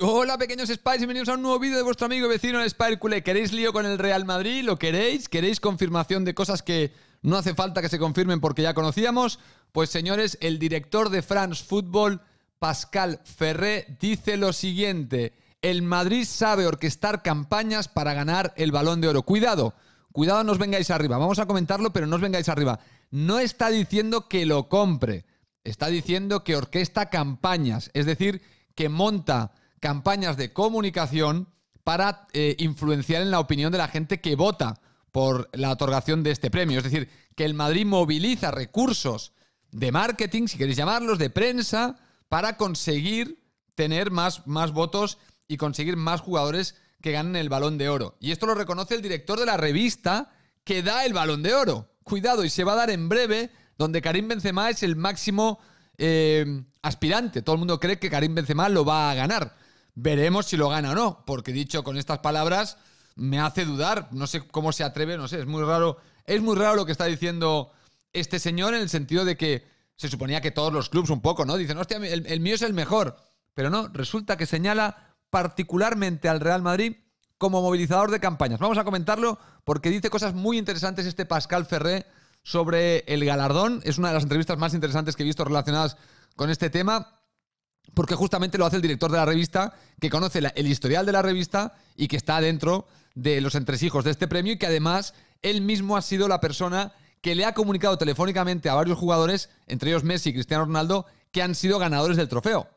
Hola pequeños Spies, bienvenidos a un nuevo vídeo de vuestro amigo y vecino en Spircule. ¿Queréis lío con el Real Madrid? ¿Lo queréis? ¿Queréis confirmación de cosas que no hace falta que se confirmen porque ya conocíamos? Pues señores, el director de France Football, Pascal Ferré, dice lo siguiente. El Madrid sabe orquestar campañas para ganar el balón de oro. Cuidado, cuidado, no os vengáis arriba. Vamos a comentarlo, pero no os vengáis arriba. No está diciendo que lo compre. Está diciendo que orquesta campañas, es decir, que monta campañas de comunicación para eh, influenciar en la opinión de la gente que vota por la otorgación de este premio. Es decir, que el Madrid moviliza recursos de marketing, si queréis llamarlos, de prensa, para conseguir tener más, más votos y conseguir más jugadores que ganen el balón de oro. Y esto lo reconoce el director de la revista que da el balón de oro. Cuidado, y se va a dar en breve, donde Karim Benzema es el máximo eh, aspirante. Todo el mundo cree que Karim Benzema lo va a ganar. Veremos si lo gana o no, porque dicho con estas palabras me hace dudar, no sé cómo se atreve, no sé, es muy raro, es muy raro lo que está diciendo este señor en el sentido de que se suponía que todos los clubes un poco, ¿no? Dicen, hostia, el mío es el mejor, pero no, resulta que señala particularmente al Real Madrid como movilizador de campañas. Vamos a comentarlo porque dice cosas muy interesantes este Pascal Ferré sobre el galardón. Es una de las entrevistas más interesantes que he visto relacionadas con este tema porque justamente lo hace el director de la revista, que conoce el historial de la revista y que está dentro de los entresijos de este premio y que además él mismo ha sido la persona que le ha comunicado telefónicamente a varios jugadores, entre ellos Messi y Cristiano Ronaldo, que han sido ganadores del trofeo.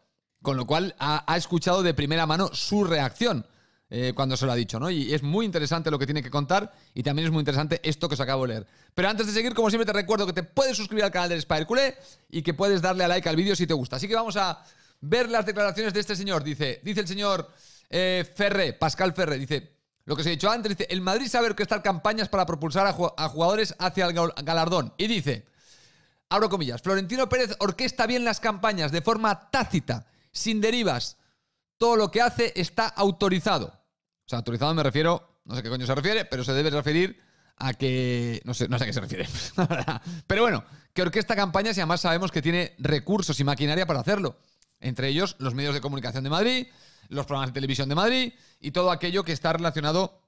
Con lo cual ha, escuchado de primera mano su reacción eh, cuando se lo ha dicho, ¿no? Y es muy interesante lo que tiene que contar y también es muy interesante esto que os acabo de leer. Pero antes de seguir, como siempre, te recuerdo que te puedes suscribir al canal del Spider y que puedes darle a like al vídeo si te gusta. Así que vamos a ver las declaraciones de este señor. Dice, dice el señor eh, Ferre, Pascal Ferre. dice, lo que se ha dicho antes, dice, el Madrid sabe orquestar campañas para propulsar a jugadores hacia el galardón. Y dice, abro comillas, Florentino Pérez orquesta bien las campañas de forma tácita, sin derivas. Todo lo que hace está autorizado. O sea, autorizado me refiero, no sé qué coño se refiere, pero se debe referir a que. No sé, no sé a qué se refiere, Pero bueno, que orquesta campañas y además sabemos que tiene recursos y maquinaria para hacerlo. Entre ellos, los medios de comunicación de Madrid, los programas de televisión de Madrid y todo aquello que está relacionado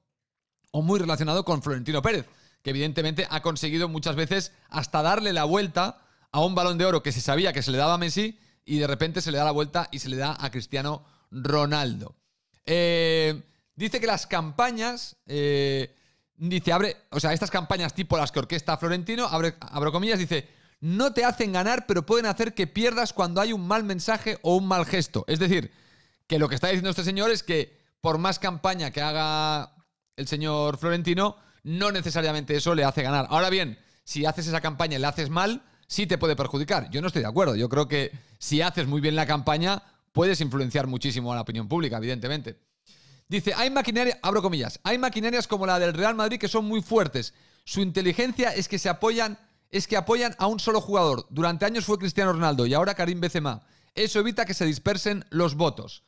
o muy relacionado con Florentino Pérez, que evidentemente ha conseguido muchas veces hasta darle la vuelta a un balón de oro que se sabía que se le daba a Messi y de repente se le da la vuelta y se le da a Cristiano Ronaldo. Eh, dice que las campañas, eh, dice, abre, o sea, estas campañas tipo las que orquesta Florentino, abre, abro comillas, dice, no te hacen ganar, pero pueden hacer que pierdas cuando hay un mal mensaje o un mal gesto. Es decir, que lo que está diciendo este señor es que por más campaña que haga el señor Florentino, no necesariamente eso le hace ganar. Ahora bien, si haces esa campaña y la haces mal, sí te puede perjudicar. Yo no estoy de acuerdo. Yo creo que si haces muy bien la campaña, puedes influenciar muchísimo a la opinión pública, evidentemente. Dice, hay maquinarias, abro comillas, hay maquinarias como la del Real Madrid que son muy fuertes. Su inteligencia es que se apoyan es que apoyan a un solo jugador. Durante años fue Cristiano Ronaldo y ahora Karim Benzema. Eso evita que se dispersen los votos.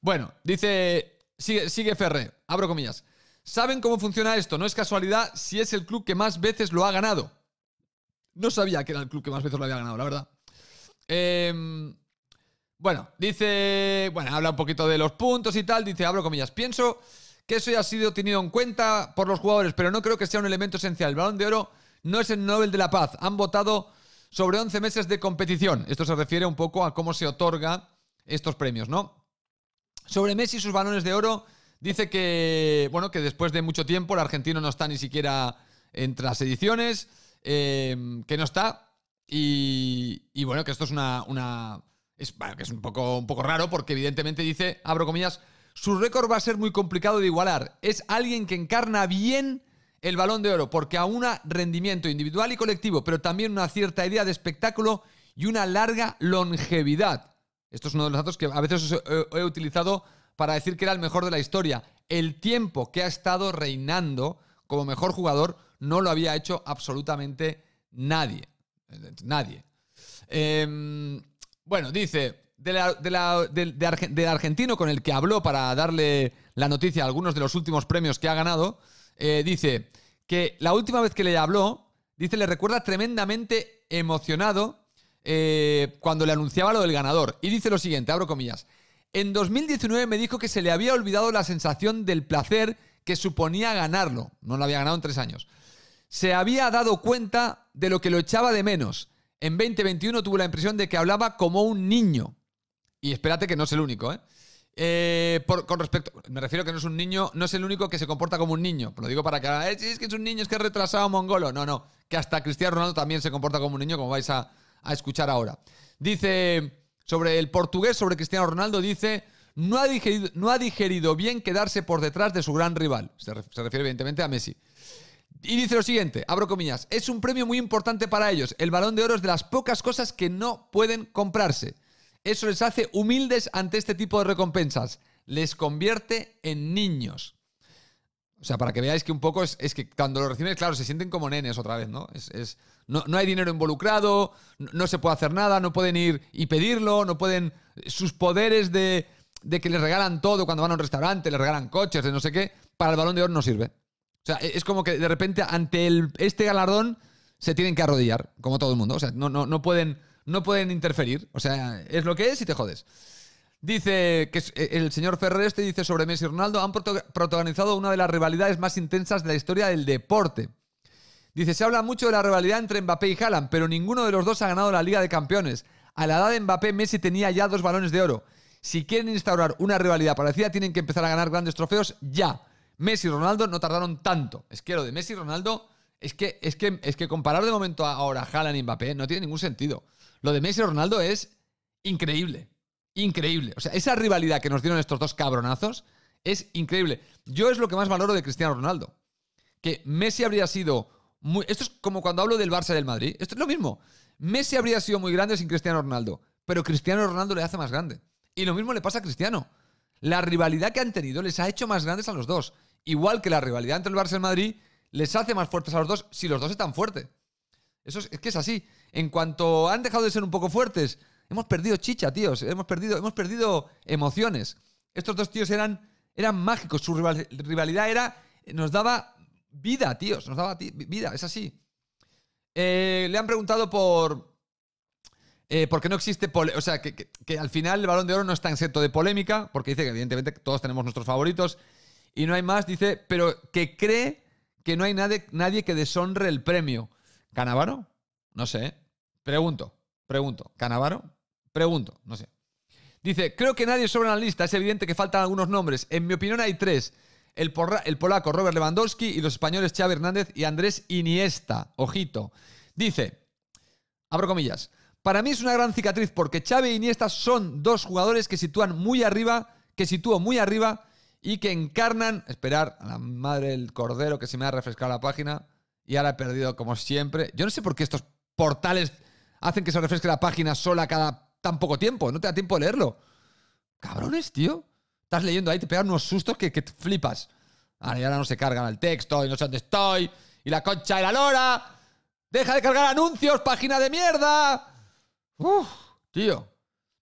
Bueno, dice, sigue, sigue Ferre, abro comillas. Saben cómo funciona esto, no es casualidad si es el club que más veces lo ha ganado. No sabía que era el club que más veces lo había ganado, la verdad. Em, bueno, dice, bueno, habla un poquito de los puntos y tal, dice, abro comillas, pienso que eso ya ha sido tenido en cuenta por los jugadores, pero no creo que sea un elemento esencial. El balón de oro no es el Nobel de la Paz. Han votado sobre 11 meses de competición. Esto se refiere un poco a cómo se otorga estos premios, ¿no? Sobre Messi y sus balones de oro, dice que, bueno, que después de mucho tiempo el argentino no está ni siquiera entre las ediciones, eh, que no está, y, bueno, que esto es una... una es, que es un poco, un poco raro porque evidentemente dice, abro comillas, su récord va a ser muy complicado de igualar. Es alguien que encarna bien el balón de oro porque una rendimiento individual y colectivo, pero también una cierta idea de espectáculo y una larga longevidad. Esto es uno de los datos que a veces he utilizado para decir que era el mejor de la historia. El tiempo que ha estado reinando como mejor jugador no lo había hecho absolutamente nadie. Nadie. Em, bueno, dice, del argentino con el que habló para darle la noticia a algunos de los últimos premios que ha ganado, eh, dice que la última vez que le habló, dice, le recuerda tremendamente emocionado eh, cuando le anunciaba lo del ganador. Y dice lo siguiente, abro comillas. En 2019 me dijo que se le había olvidado la sensación del placer que suponía ganarlo. No lo había ganado en tres años. Se había dado cuenta de lo que lo echaba de menos. En 2021 tuvo la impresión de que hablaba como un niño. Y espérate que no es el único, ¿eh? Eh, con respecto, me refiero que no es un niño, no es el único que se comporta como un niño. Lo digo para que eh, es que es un niño, es que es retrasado mongolo. No, no, que hasta Cristiano Ronaldo también se comporta como un niño, como vais a, escuchar ahora. Dice sobre el portugués, sobre Cristiano Ronaldo, dice no ha digerido, no ha digerido bien quedarse por detrás de su gran rival. Se, se refiere evidentemente a Messi. Y dice lo siguiente, abro comillas, es un premio muy importante para ellos. El balón de oro es de las pocas cosas que no pueden comprarse. Eso les hace humildes ante este tipo de recompensas. Les convierte en niños. O sea, para que veáis que un poco es, que cuando lo reciben, claro, se sienten como nenes otra vez, ¿no? Es, no, hay dinero involucrado, no, se puede hacer nada, no pueden ir y pedirlo, no pueden... Sus poderes de, de que les regalan todo cuando van a un restaurante, les regalan coches, de no sé qué, para el balón de oro no sirve. O sea, es como que de repente ante este galardón se tienen que arrodillar, como todo el mundo. O sea, no, no, no pueden no pueden interferir. O sea, es lo que es y te jodes. Dice que eh, el señor Ferrer este dice sobre Messi y Ronaldo han protagonizado una de las rivalidades más intensas de la historia del deporte. Dice, se habla mucho de la rivalidad entre Mbappé y Haaland, pero ninguno de los dos ha ganado la Liga de Campeones. A la edad de Mbappé, Messi tenía ya dos balones de oro. Si quieren instaurar una rivalidad parecida, tienen que empezar a ganar grandes trofeos ya. Messi y Ronaldo no tardaron tanto. Es que lo de Messi y Ronaldo es que, es que, es que comparar de momento a ahora Haaland y Mbappé no tiene ningún sentido. Lo de Messi y Ronaldo es increíble. Increíble. O sea, esa rivalidad que nos dieron estos dos cabronazos es increíble. Yo es lo que más valoro de Cristiano Ronaldo. Que Messi habría sido muy. Esto es como cuando hablo del Barça del Madrid. Esto es lo mismo. Messi habría sido muy grande sin Cristiano Ronaldo. Pero Cristiano Ronaldo le hace más grande. Y lo mismo le pasa a Cristiano. La rivalidad que han tenido les ha hecho más grandes a los dos. Igual que la rivalidad entre el Barça y el Madrid les hace más fuertes a los dos si los dos están fuertes. Eso es, que es así. En cuanto han dejado de ser un poco fuertes, hemos perdido chicha, tíos. Hemos perdido, hemos perdido emociones. Estos dos tíos eran, eran mágicos. Su rivalidad era. Nos daba vida, tíos. Nos daba vida. Es así. Eh, le han preguntado por. Eh, porque no existe. O sea, que, que, al final el balón de oro no está exento de polémica. Porque dice que, evidentemente, todos tenemos nuestros favoritos. Y no hay más. Dice, pero que cree que no hay nadie, que deshonre el premio. ¿Canavaro? No sé. Pregunto, pregunto. ¿Canavaro? Pregunto, no sé. Dice, creo que nadie sobra en la lista, es evidente que faltan algunos nombres. En mi opinión hay tres. El, el polaco Robert Lewandowski y los españoles Xavi Hernández y Andrés Iniesta. Ojito. Dice, abro comillas, para mí es una gran cicatriz porque Xavi e Iniesta son dos jugadores que sitúan muy arriba, que sitúo muy arriba y que encarnan, esperar, a la madre del cordero que se me ha refrescado la página y ahora he perdido como siempre. Yo no sé por qué estos portales hacen que se refresque la página sola cada tan poco tiempo, no te da tiempo de leerlo. Cabrones, tío. Estás leyendo ahí, te pegan unos sustos que, flipas. Ahora, y no se cargan el texto y no sé dónde estoy y la concha y la lora. Deja de cargar anuncios, página de mierda. tío.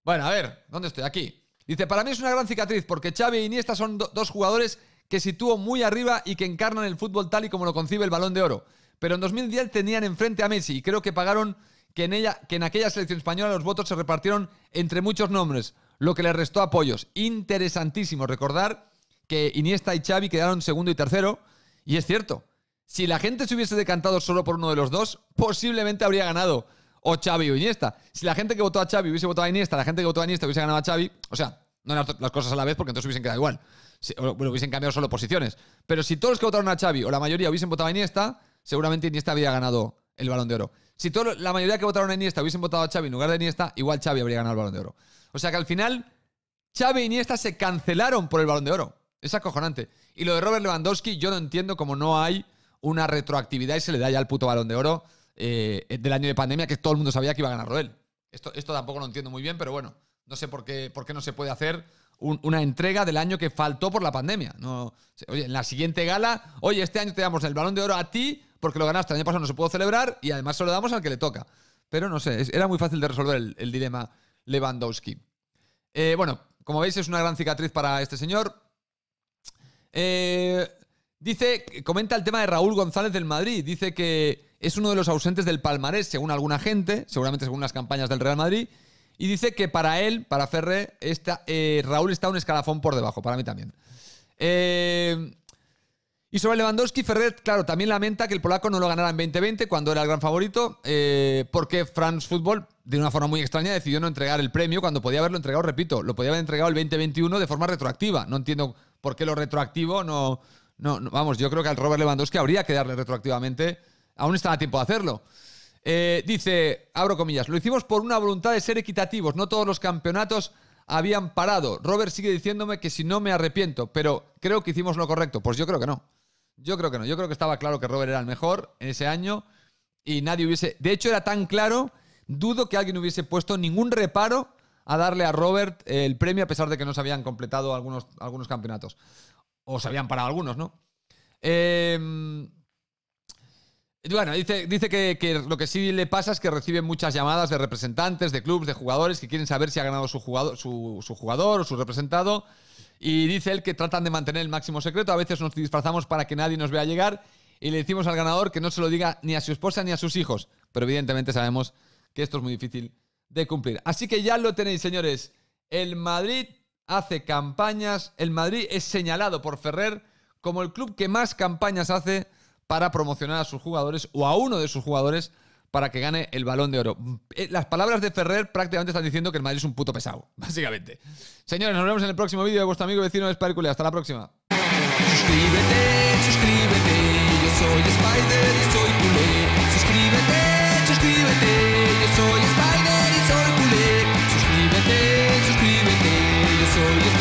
Bueno, a ver, ¿dónde estoy? Aquí. Dice, para mí es una gran cicatriz porque Xavi e Iniesta son dos jugadores que sitúo muy arriba y que encarnan el fútbol tal y como lo concibe el balón de oro. Pero en 2010 tenían enfrente a Messi y creo que pagaron que en, ella, que en aquella selección española los votos se repartieron entre muchos nombres, lo que le restó apoyos. Interesantísimo recordar que Iniesta y Xavi quedaron segundo y tercero. Y es cierto, si la gente se hubiese decantado solo por uno de los dos, posiblemente habría ganado o Xavi o Iniesta. Si la gente que votó a Xavi hubiese votado a Iniesta, la gente que votó a Iniesta hubiese ganado a Xavi, o sea, no las, las cosas a la vez porque entonces hubiesen quedado igual. bueno, hubiesen cambiado solo posiciones. Pero si todos los que votaron a Xavi o la mayoría hubiesen votado a Iniesta, seguramente Iniesta habría ganado el balón de oro. Si la mayoría que votaron a Iniesta hubiesen votado a Xavi en lugar de Iniesta, igual Xavi habría ganado el balón de oro. O sea que al final, Xavi e Iniesta se cancelaron por el balón de oro. Es acojonante. Y lo de Robert Lewandowski, yo no entiendo cómo no hay una retroactividad y se le da ya el puto balón de oro. Eh, eh, del año de pandemia que todo el mundo sabía que iba a ganar Roel. Esto, esto tampoco lo entiendo muy bien, pero bueno, no sé por qué, por qué no se puede hacer una entrega del año que faltó por la pandemia. No, oye, en la siguiente gala, oye, este año te damos el balón de oro a ti porque lo ganaste el año pasado, no se pudo celebrar y además se lo damos al que le toca. Pero no sé, era muy fácil de resolver el, dilema Lewandowski. Eh, bueno, como veis, es una gran cicatriz para este señor. dice, comenta el tema de Raúl González del Madrid. Dice que es uno de los ausentes del palmarés, según alguna gente, seguramente según las campañas del Real Madrid, y dice que para él, para Ferre, eh, Raúl está un escalafón por debajo, para mí también. y eh, sobre Lewandowski, Ferrer, claro, también lamenta que el polaco no lo ganara en 2020, cuando era el gran favorito, eh, porque France Football, de una forma muy extraña, decidió no entregar el premio cuando podía haberlo entregado, repito, lo podía haber entregado el 2021 de forma retroactiva. No entiendo por qué lo retroactivo no, no, no. vamos, yo creo que al Robert Lewandowski habría que darle retroactivamente Aún estaba a tiempo de hacerlo. Eh, dice, abro comillas, lo hicimos por una voluntad de ser equitativos. No todos los campeonatos habían parado. Robert sigue diciéndome que si no me arrepiento, pero creo que hicimos lo correcto. Pues yo creo que no. Yo creo que no. Yo creo que estaba claro que Robert era el mejor en ese año y nadie hubiese... De hecho, era tan claro, dudo que alguien hubiese puesto ningún reparo a darle a Robert el premio a pesar de que no se habían completado algunos, algunos campeonatos. O se habían parado algunos, ¿no? Eh... Bueno, dice, que, lo que sí le pasa es que recibe muchas llamadas de representantes, de clubes, de jugadores que quieren saber si ha ganado su jugador, su jugador o su representado. Y dice él que tratan de mantener el máximo secreto. A veces nos disfrazamos para que nadie nos vea llegar y le decimos al ganador que no se lo diga ni a su esposa ni a sus hijos. Pero evidentemente sabemos que esto es muy difícil de cumplir. Así que ya lo tenéis, señores. El Madrid hace campañas. El Madrid es señalado por Ferrer como el club que más campañas hace para promocionar a sus jugadores o a uno de sus jugadores para que gane el balón de oro. Eh, las palabras de Ferrer prácticamente están diciendo que el Madrid es un puto pesado, básicamente. Señores, nos vemos en el próximo vídeo de vuestro amigo vecino de Hasta la próxima. soy